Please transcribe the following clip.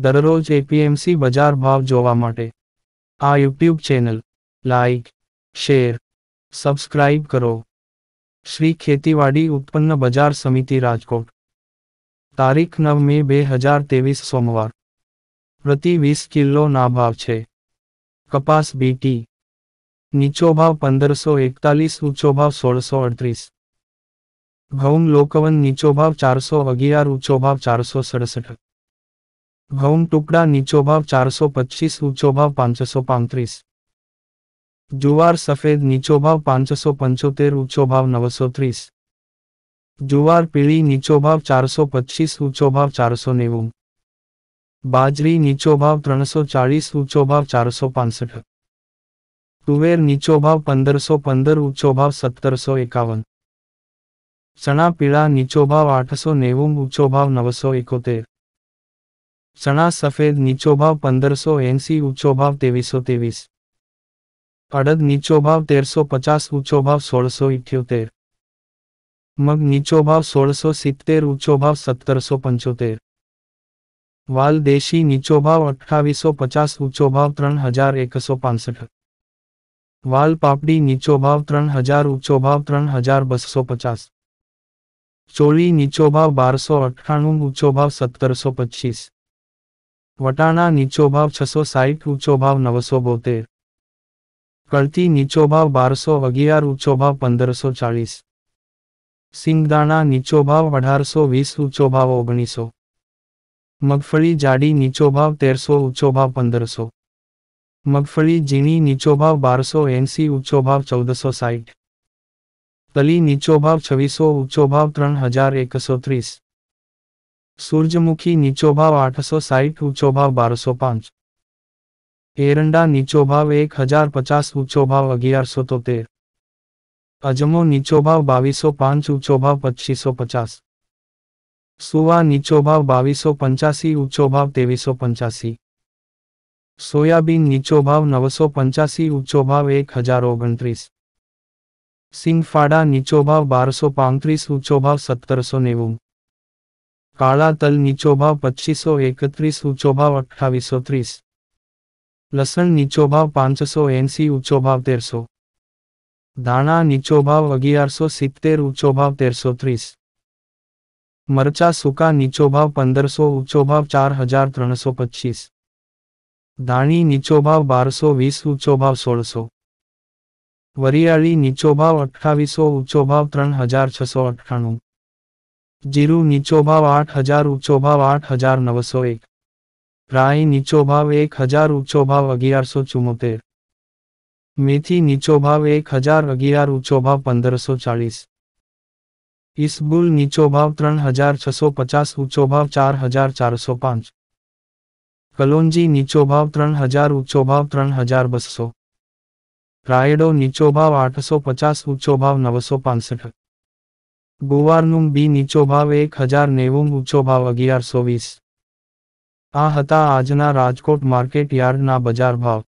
दररोल JPMC बाजार भाव જોવા માટે આ YouTube channel like share subscribe કરો શ્રી ખેતીવાડી ઉત્પન્ન બજાર સમિતિ રાજકોટ તારીખ 9 મે 2023 સોમવાર પ્રતિ 20 કિલો ના ભાવ છે કપાસ બીટી નીચો ભાવ 1541 ઉંચો ભાવ 1638 ઘઉં લોકવન નીચો ભાવ 411 ઉંચો ભાવ 467 घऊन टुकड़ा नीचो भाव चार सौ पच्चीस ऊंचो भाव पांच सौ 535 जुवार सफेद नीचो भाव पांच सौ पंचोतेर ऊंचो भाव 930 जुवार पीली नीचो भाव चार सौ पच्चीस ऊंचो भाव चार 490 बाजरी नीचो भाव चालीस ऊंचो भाव चार सौ पांसठ तुवेर नीचो भाव पंदर सौ पंदर ऊंचो भाव सत्तर 1751 चना पीला नीचो भाव आठ सौ नेव ऊंचो भाव नव इकोतेर चना सफेद नीचो भाव पंदर सौ एंसी ऊंचो भाव तेवीसो तेवीस अड़द नीचो भाव तेरसो पचास ऊंचो भाव सोल सौ इठ्योतेर मग नीचो भाव सोलह सौ सित्तेर ऊंचो भाव सत्तर सौ पंचोतेर वाल देशी नीचो भाव अठावीसो पचास ऊंचो भाव त्रण हजार एक सौ पांसठ वाल पापड़ी नीचो भाव त्रण हजार ऊंचो भाव त्रण हजार बसो पचास चोली नीचो भाव बार सौ अठाणु ऊंचो भाव सत्तर सौ पच्चीस वटाणा नीचो भाव छसो साइठ ऊंचो भाव सौ बोतेर कड़ती नीचो भाव बार सौ अगियार ऊंचो भाव पंदर सौ चालीस सींगदाणा नीचो भाव अठार सौ वीस ऊंचो भाव ओगनीसो मगफली जाड़ी नीचो भाव तेर सौ ऊंचो भाव पंदर सौ मगफली जीणी नीचो भाव बार सौ एंसी ऊंचो भाव चौदह सौ साइठ तली नीचो भाव छवीसो ऊंचो भाव त्रहण हजार एक सौ त्रीस सूर्यमुखी नीचो भाव आठ सौ साठ ऊंचो भाव बारह सौ पांच एरंडा नीचो भाव एक हजार पचास ऊंचो भाव अगियार सौ तोतेर अजमो नीचो भाव सौ पांच ऊंचो भाव पच्चीसो पचास सुवा नीचो भाव सौ पंचासी ऊंचो भाव तेवीसो पंचासी सोयाबीन नीचो भाव नवसो पंचासी ऊंचो भाव एक हजार ओगणत्रीस सिंगफाड़ा नीचो भाव बारसो પાંત્રીસ भाव सत्तर सौ નેવું काला तल नीचो भाव पच्चीसो एकत्रीस ऊंचो भाव अट्ठावीसो तीस लसन नीचो भाव पांच सौ एंसी ऊंचो भाव तेरसो धाणा नीचो भाव अगियारो सीतेर ऊंचो भाव तेरसो तीस मरचा सूका नीचो भाव पंदर सौ ऊंचो भाव चार हजार त्रसो पच्चीस दाणी नीचो भाव बार सौ वीस ऊंचो भाव सोलसो वरियाली नीचो भाव अठावी सौ ऊंचो भाव त्रहण हजार छसो अठाणु जीरो नीचो भाव आठ हजार ऊंचो भाव आठ हजार नव सौ एक राई नीचो भाव एक हजार ऊंचो भाव अगियार सौ चुमोतेर मेथी नीचो भाव एक हजार अगियार ऊंचो भाव पंदर सौ चालीस ईसबुल नीचो भाव त्रन हजार छ सौ पचास ऊंचो भाव चार हजार चार सौ पांच कलोंजी नीचो भाव त्रन हजार ऊंचो भाव त्रन हजार बसो रायडो नीचो भाव आठ सौ पचास ऊंचो भाव नव सौ पांसठ ગુવારનું બી નીચો ભાવ એક હજાર નેવું ઊંચો ભાવ અગિયારસો વીસ આ હતા આજના રાજકોટ માર્કેટ યાર્ડના બજાર ભાવ